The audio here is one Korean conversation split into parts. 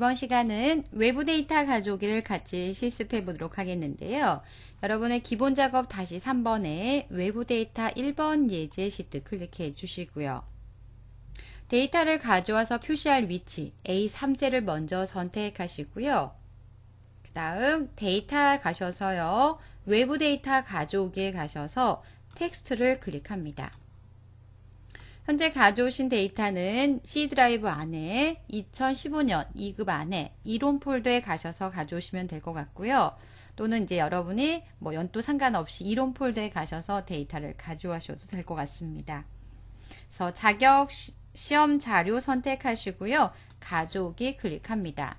이번 시간은 외부 데이터 가져오기를 같이 실습해 보도록 하겠는데요. 여러분의 기본 작업 다시 3번에 외부 데이터 1번 예제 시트 클릭해 주시고요. 데이터를 가져와서 표시할 위치 a 3셀를 먼저 선택하시고요. 그 다음 데이터 가셔서요. 외부 데이터 가져오기에 가셔서 텍스트를 클릭합니다. 현재 가져오신 데이터는 C 드라이브 안에 2015년 2급 안에 이론 폴더에 가셔서 가져오시면 될 것 같고요. 또는 이제 여러분이 뭐 연도 상관없이 이론 폴더에 가셔서 데이터를 가져오셔도 될 것 같습니다. 그래서 자격 시험 자료 선택하시고요. 가져오기 클릭합니다.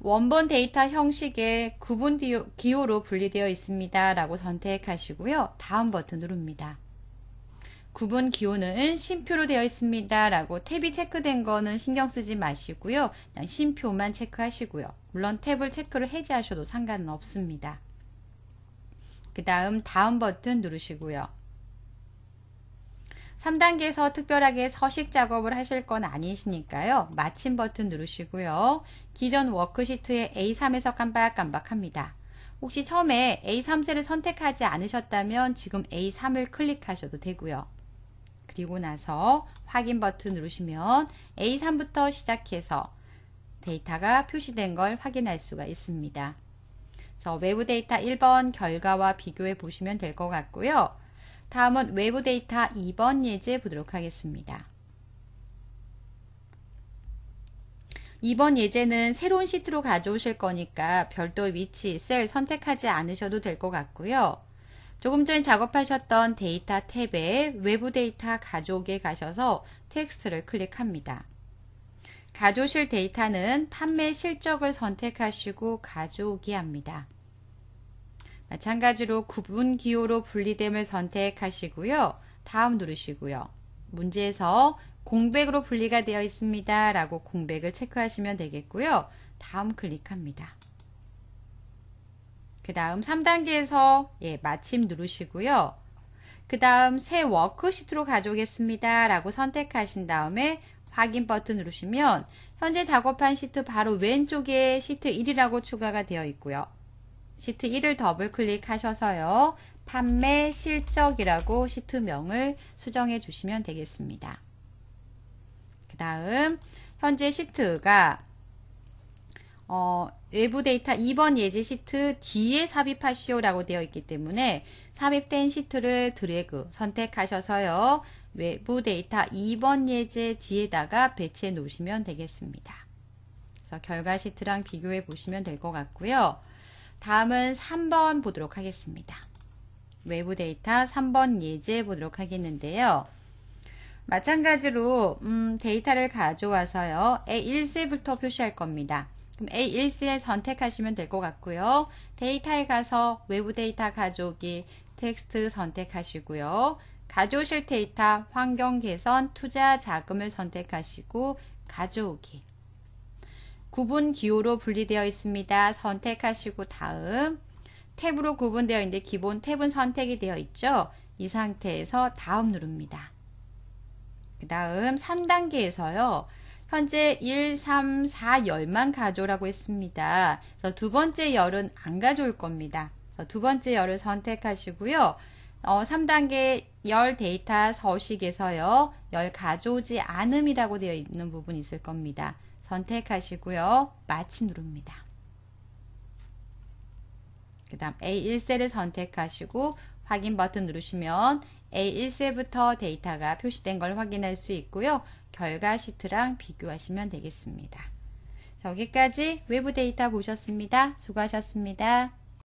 원본 데이터 형식의 구분 기호로 분리되어 있습니다. 라고 선택하시고요. 다음 버튼 누릅니다. 구분 기호는 심표로 되어 있습니다. 라고 탭이 체크된 거는 신경 쓰지 마시고요. 그냥 심표만 체크하시고요. 물론 탭을 체크를 해제하셔도 상관은 없습니다. 그 다음 다음 버튼 누르시고요. 3단계에서 특별하게 서식 작업을 하실 건 아니시니까요. 마침 버튼 누르시고요. 기존 워크시트의 A3에서 깜빡깜빡합니다 혹시 처음에 A3셀을 선택하지 않으셨다면 지금 A3을 클릭하셔도 되고요. 그리고 나서 확인 버튼 누르시면 A3부터 시작해서 데이터가 표시된 걸 확인할 수가 있습니다. 그래서 외부 데이터 1번 결과와 비교해 보시면 될 것 같고요. 다음은 외부 데이터 2번 예제 보도록 하겠습니다. 2번 예제는 새로운 시트로 가져오실 거니까 별도의 위치, 셀 선택하지 않으셔도 될 것 같고요. 조금 전에 작업하셨던 데이터 탭에 외부 데이터 가족에 가셔서 텍스트를 클릭합니다. 가조실 데이터는 판매 실적을 선택하시고 가져오기 합니다. 마찬가지로 구분 기호로 분리됨을 선택하시고요. 다음 누르시고요. 문제에서 공백으로 분리가 되어 있습니다. 라고 공백을 체크하시면 되겠고요. 다음 클릭합니다. 그 다음 3단계에서 예, 마침 누르시고요. 그 다음 새 워크시트로 가져오겠습니다. 라고 선택하신 다음에 확인 버튼 누르시면 현재 작업한 시트 바로 왼쪽에 시트 1이라고 추가가 되어 있고요. 시트 1을 더블 클릭하셔서요. 판매 실적이라고 시트명을 수정해 주시면 되겠습니다. 그 다음 현재 시트가 어, 외부 데이터 2번 예제 시트 뒤에 삽입하시오라고 되어 있기 때문에 삽입된 시트를 드래그 선택하셔서요. 외부 데이터 2번 예제 뒤에다가 배치해 놓으시면 되겠습니다. 그래서 결과 시트랑 비교해 보시면 될 것 같고요. 다음은 3번 보도록 하겠습니다. 외부 데이터 3번 예제 보도록 하겠는데요. 마찬가지로 음, 데이터를 가져와서요. A1세부터 표시할 겁니다. 그럼 a 1 c 에 선택하시면 될 것 같고요. 데이터에 가서 외부 데이터 가져오기 텍스트 선택하시고요. 가져오실 데이터 환경 개선 투자 자금을 선택하시고 가져오기 구분 기호로 분리되어 있습니다. 선택하시고 다음 탭으로 구분되어 있는데 기본 탭은 선택이 되어 있죠. 이 상태에서 다음 누릅니다. 그 다음 3단계에서요. 현재 1, 3, 4 열만 가져오라고 했습니다. 그래서 두 번째 열은 안 가져올 겁니다. 두 번째 열을 선택하시고요. 어, 3단계 열 데이터 서식에서요. 열 가져오지 않음이라고 되어 있는 부분이 있을 겁니다. 선택하시고요. 마치 누릅니다. 그 다음 A1셀을 선택하시고 확인 버튼 누르시면 A1셀부터 데이터가 표시된 걸 확인할 수 있고요. 결과 시트랑 비교하시면 되겠습니다. 여기까지 외부 데이터 보셨습니다. 수고하셨습니다.